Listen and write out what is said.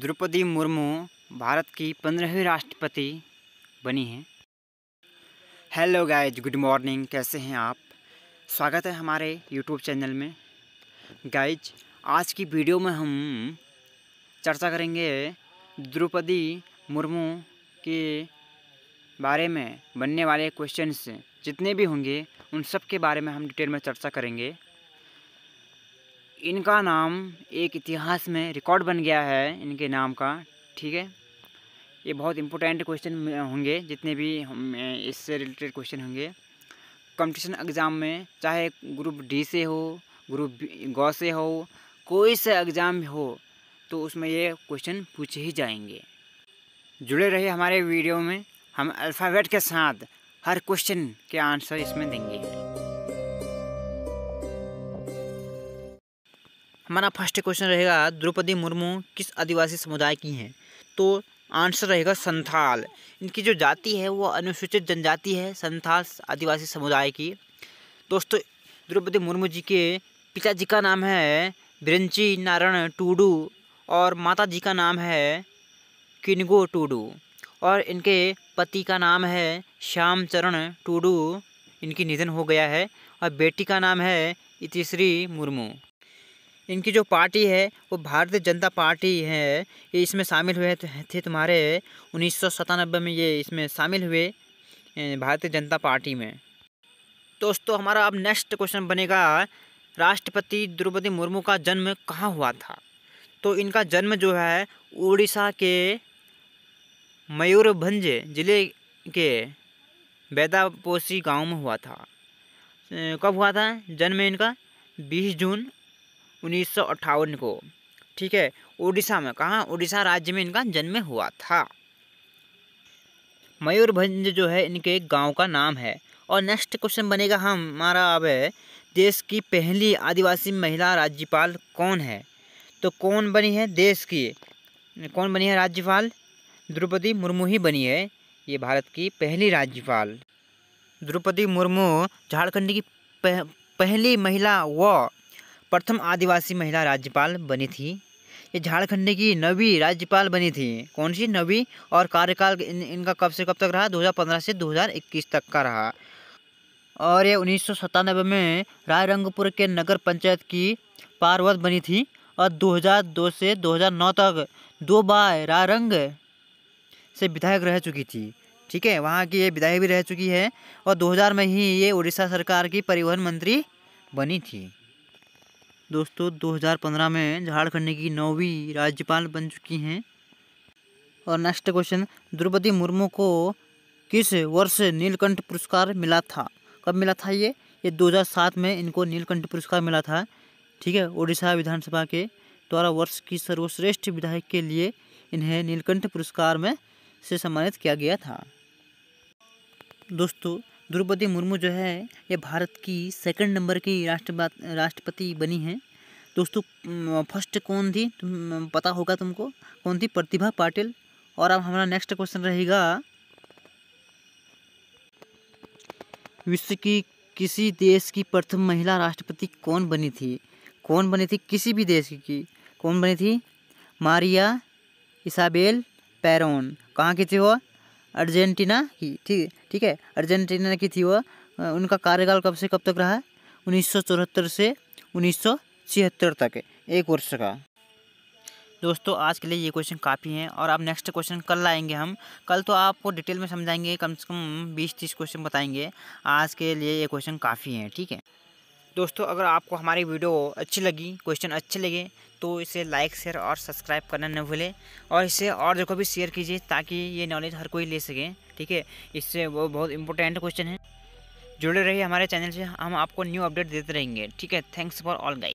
द्रौपदी मुर्मू भारत की पंद्रहवीं राष्ट्रपति बनी हैं हेलो गाइज गुड मॉर्निंग कैसे हैं आप स्वागत है हमारे यूट्यूब चैनल में गाइज आज की वीडियो में हम चर्चा करेंगे द्रौपदी मुर्मू के बारे में बनने वाले क्वेश्चन जितने भी होंगे उन सब के बारे में हम डिटेल में चर्चा करेंगे इनका नाम एक इतिहास में रिकॉर्ड बन गया है इनके नाम का ठीक है ये बहुत इंपॉर्टेंट क्वेश्चन होंगे जितने भी इससे रिलेटेड क्वेश्चन होंगे कंपटीशन एग्ज़ाम में चाहे ग्रुप डी से हो ग्रुप गौ से हो कोई से एग्ज़ाम हो तो उसमें ये क्वेश्चन पूछे ही जाएंगे जुड़े रहे हमारे वीडियो में हम अल्फ़ाबेट के साथ हर क्वेश्चन के आंसर इसमें देंगे हमारा फर्स्ट क्वेश्चन रहेगा द्रौपदी मुर्मू किस आदिवासी समुदाय की हैं तो आंसर रहेगा संथाल इनकी जो जाति है वो अनुसूचित जनजाति है संथाल आदिवासी समुदाय की दोस्तों द्रौपदी मुर्मू जी के पिताजी का नाम है बिरंची नारायण टूडू और माता जी का नाम है किनगो टूडू और इनके पति का नाम है श्याम चरण टूडू इनकी निधन हो गया है और बेटी का नाम है इतिश्री मुर्मू इनकी जो पार्टी है वो भारतीय जनता पार्टी है ये इसमें शामिल हुए थे तुम्हारे उन्नीस में ये इसमें शामिल हुए भारतीय जनता पार्टी में दोस्तों हमारा अब नेक्स्ट क्वेश्चन बनेगा राष्ट्रपति द्रौपदी मुर्मू का जन्म कहाँ हुआ था तो इनका जन्म जो है उड़ीसा के मयूरभंज जिले के बेदापोसी गांव में हुआ था कब हुआ था जन्म इनका 20 जून उन्नीस को ठीक है उड़ीसा में कहाँ उड़ीसा राज्य में इनका जन्म हुआ था मयूरभंज जो है इनके गांव का नाम है और नेक्स्ट क्वेश्चन बनेगा हमारा अब है देश की पहली आदिवासी महिला राज्यपाल कौन है तो कौन बनी है देश की कौन बनी है राज्यपाल द्रौपदी मुर्मू ही बनी है ये भारत की पहली राज्यपाल द्रौपदी मुर्मू झारखंड की पह, पहली महिला व प्रथम आदिवासी महिला राज्यपाल बनी थी ये झारखंड की नवी राज्यपाल बनी थी कौन सी नवी और कार्यकाल इन, इनका कब से कब तक रहा 2015 से 2021 तक का रहा और ये उन्नीस में राय रंगपुर के नगर पंचायत की पार्वत बनी थी और 2002 से 2009 तक दो बार रारंग से विधायक रह चुकी थी ठीक है वहाँ की ये विधायक भी रह चुकी है और 2000 में ही ये उड़ीसा सरकार की परिवहन मंत्री बनी थी दोस्तों 2015 में झारखंड की नौवीं राज्यपाल बन चुकी हैं और नेक्स्ट क्वेश्चन द्रौपदी मुर्मू को किस वर्ष नीलकंठ पुरस्कार मिला था कब मिला था ये ये 2007 में इनको नीलकंठ पुरस्कार मिला था ठीक है ओडिशा विधानसभा के द्वारा वर्ष की सर्वश्रेष्ठ विधायक के लिए इन्हें नीलकंठ पुरस्कार में से सम्मानित किया गया था दोस्तों द्रौपदी मुर्मू जो है ये भारत की सेकंड नंबर की राष्ट्रबाद राष्ट्रपति बनी हैं दोस्तों फर्स्ट कौन थी तुम पता होगा तुमको कौन थी प्रतिभा पाटिल और अब हमारा नेक्स्ट क्वेश्चन रहेगा विश्व की किसी देश की प्रथम महिला राष्ट्रपति कौन बनी थी कौन बनी थी किसी भी देश की कौन बनी थी मारिया इसाबेल पैरोन कहाँ की थी वो अर्जेंटीना की ठीक ठीक है अर्जेंटीना की थी वह उनका कार्यकाल कब से कब तक रहा उन्नीस से उन्नीस तक है एक वर्ष का दोस्तों आज के लिए ये क्वेश्चन काफ़ी हैं और आप नेक्स्ट क्वेश्चन कल लाएंगे हम कल तो आपको डिटेल में समझाएंगे कम से कम बीस तीस क्वेश्चन बताएंगे आज के लिए ये क्वेश्चन काफ़ी हैं ठीक है दोस्तों अगर आपको हमारी वीडियो अच्छी लगी क्वेश्चन अच्छे लगे तो इसे लाइक शेयर और सब्सक्राइब करना न भूलें और इसे और जगह भी शेयर कीजिए ताकि ये नॉलेज हर कोई ले सके ठीक है इससे वो बहुत इंपॉर्टेंट क्वेश्चन है जुड़े रहिए हमारे चैनल से हम आपको न्यू अपडेट देते रहेंगे ठीक है थैंक्स फॉर ऑल गाइड